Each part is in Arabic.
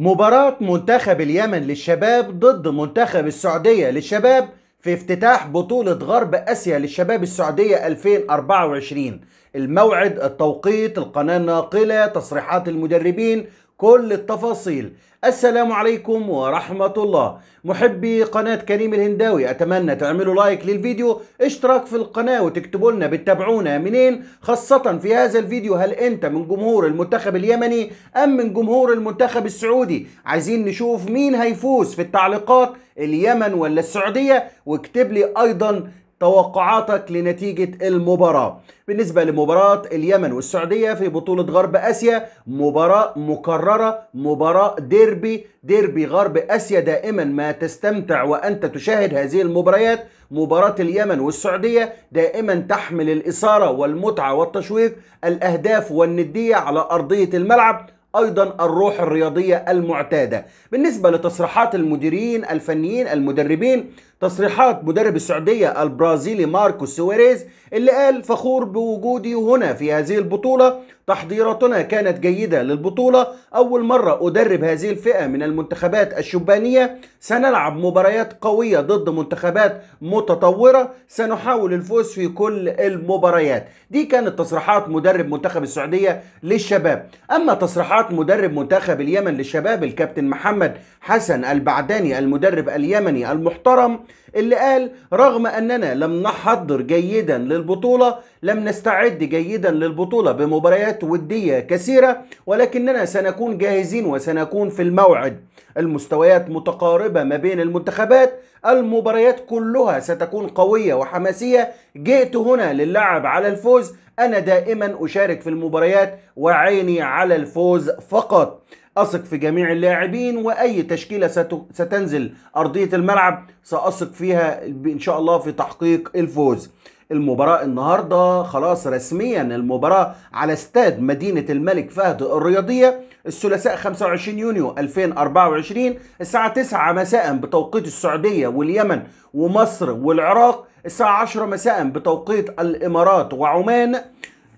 مباراة منتخب اليمن للشباب ضد منتخب السعودية للشباب في افتتاح بطولة غرب آسيا للشباب السعودية 2024 الموعد التوقيت القناة الناقلة تصريحات المدربين كل التفاصيل السلام عليكم ورحمة الله محبي قناة كريم الهنداوي أتمنى تعملوا لايك للفيديو اشتراك في القناة وتكتبوا لنا بتتابعونا منين خاصة في هذا الفيديو هل أنت من جمهور المنتخب اليمني أم من جمهور المنتخب السعودي عايزين نشوف مين هيفوز في التعليقات اليمن ولا السعودية واكتب لي أيضا توقعاتك لنتيجة المباراة بالنسبة لمباراة اليمن والسعودية في بطولة غرب آسيا مباراة مكررة مباراة ديربي ديربي غرب آسيا دائما ما تستمتع وأنت تشاهد هذه المباريات مباراة اليمن والسعودية دائما تحمل الإثارة والمتعة والتشويق الأهداف والندية على أرضية الملعب ايضا الروح الرياضيه المعتاده بالنسبه لتصريحات المديرين الفنيين المدربين تصريحات مدرب السعودية البرازيلي ماركو سواريز اللي قال فخور بوجودي هنا في هذه البطولة تحضيراتنا كانت جيدة للبطولة أول مرة أدرب هذه الفئة من المنتخبات الشبانية سنلعب مباريات قوية ضد منتخبات متطورة سنحاول الفوز في كل المباريات دي كانت تصريحات مدرب منتخب السعودية للشباب أما تصريحات مدرب منتخب اليمن للشباب الكابتن محمد حسن البعداني المدرب اليمني المحترم اللي قال رغم أننا لم نحضر جيدا للبطولة لم نستعد جيدا للبطولة بمباريات ودية كثيرة ولكننا سنكون جاهزين وسنكون في الموعد المستويات متقاربة ما بين المنتخبات المباريات كلها ستكون قوية وحماسية جئت هنا للعب على الفوز أنا دائما أشارك في المباريات وعيني على الفوز فقط أثق في جميع اللاعبين وأي تشكيلة ستنزل أرضية الملعب سأثق فيها إن شاء الله في تحقيق الفوز المباراة النهاردة خلاص رسميا المباراة على استاد مدينة الملك فهد الرياضية الثلاثاء 25 يونيو 2024 الساعة 9 مساء بتوقيت السعودية واليمن ومصر والعراق الساعة 10 مساء بتوقيت الإمارات وعمان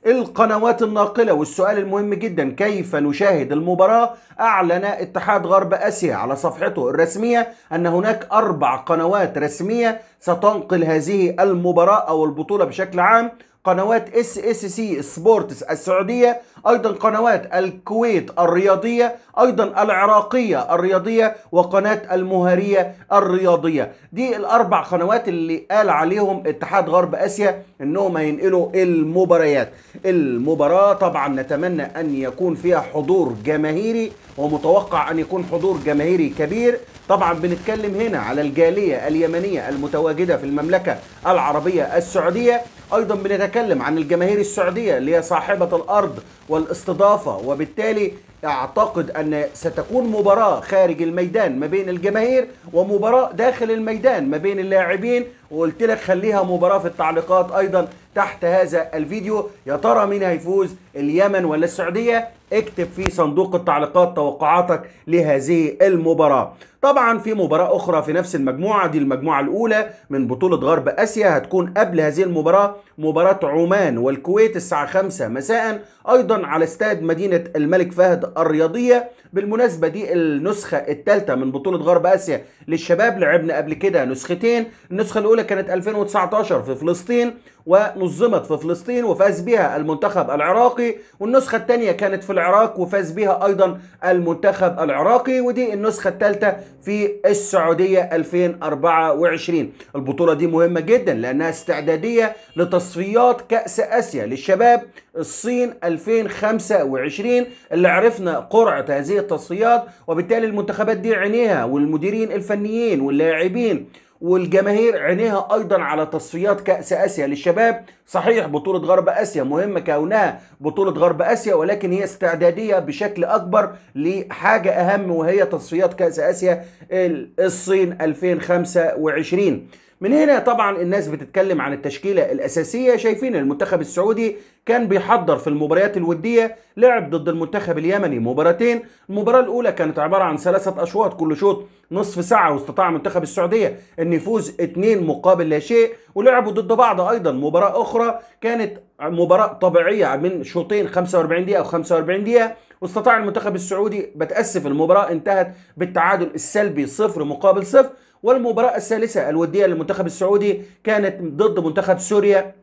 القنوات الناقلة والسؤال المهم جدا كيف نشاهد المباراة أعلن اتحاد غرب آسيا على صفحته الرسمية أن هناك أربع قنوات رسمية ستنقل هذه المباراة أو البطولة بشكل عام قنوات اس اس سي سبورتس السعودية أيضا قنوات الكويت الرياضية أيضا العراقية الرياضية وقناة المهارية الرياضية دي الأربع قنوات اللي قال عليهم اتحاد غرب آسيا أنهم هينقلوا المباريات المباراة طبعا نتمنى أن يكون فيها حضور جماهيري ومتوقع أن يكون حضور جماهيري كبير طبعا بنتكلم هنا على الجالية اليمنية المتواجدة في المملكة العربية السعودية أيضا بنتكلم عن الجماهير السعودية اللي هي صاحبة الأرض والاستضافة وبالتالي أعتقد أن ستكون مباراة خارج الميدان ما بين الجماهير ومباراة داخل الميدان ما بين اللاعبين وقلت لك خليها مباراة في التعليقات أيضا تحت هذا الفيديو يا ترى مين هيفوز اليمن ولا السعودية اكتب في صندوق التعليقات توقعاتك لهذه المباراة طبعا في مباراة أخرى في نفس المجموعة دي المجموعة الأولى من بطولة غرب آسيا هتكون قبل هذه المباراة مباراة عمان والكويت الساعة 5 مساء أيضا على استاد مدينة الملك فهد الرياضية بالمناسبة دي النسخة الثالثة من بطولة غرب آسيا للشباب لعبنا قبل كده نسختين النسخة الأولى كانت 2019 في فلسطين ونظمت في فلسطين وفاز بها المنتخب العراقي والنسخة الثانية كانت في العراق وفاز بها أيضا المنتخب العراقي ودي النسخة الثالثة في السعودية 2024 البطولة دي مهمة جدا لأنها استعدادية لتصفيات كأس آسيا للشباب الصين 2025 اللي عرفنا قرعة هذه التصفيات وبالتالي المنتخبات دي عينيها والمديرين الفنيين واللاعبين والجماهير عينيها ايضا على تصفيات كاس اسيا للشباب صحيح بطوله غرب اسيا مهمه كونها بطوله غرب اسيا ولكن هي استعداديه بشكل اكبر لحاجه اهم وهي تصفيات كاس اسيا الصين 2025 من هنا طبعا الناس بتتكلم عن التشكيله الاساسيه شايفين المنتخب السعودي كان بيحضر في المباريات الوديه لعب ضد المنتخب اليمني مباراتين المباراه الاولى كانت عباره عن ثلاثه اشواط كل شوط نصف ساعه واستطاع منتخب السعوديه ان يفوز اثنين مقابل لا شيء ولعبوا ضد بعض ايضا مباراه اخرى كانت مباراه طبيعيه من شوطين 45 دقيقه او 45 دقيقه واستطاع المنتخب السعودي بتاسف المباراه انتهت بالتعادل السلبي صفر مقابل صفر والمباراة الثالثة الودية للمنتخب السعودي كانت ضد منتخب سوريا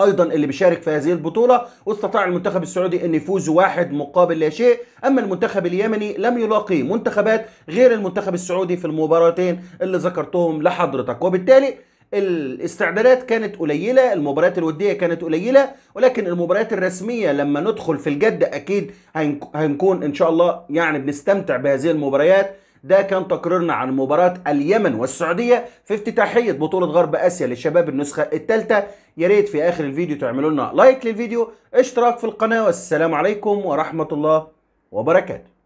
ايضا اللي بيشارك في هذه البطوله واستطاع المنتخب السعودي ان يفوز واحد مقابل لا شيء اما المنتخب اليمني لم يلاقي منتخبات غير المنتخب السعودي في المباراتين اللي ذكرتهم لحضرتك وبالتالي الاستعدادات كانت قليله المباريات الوديه كانت قليله ولكن المباريات الرسميه لما ندخل في الجد اكيد هنكون ان شاء الله يعني بنستمتع بهذه المباريات ده كان تقريرنا عن مباراة اليمن والسعودية في افتتاحية بطولة غرب آسيا للشباب النسخة الثالثة يا ريت في آخر الفيديو تعملوا لنا لايك للفيديو اشتراك في القناة والسلام عليكم ورحمة الله وبركاته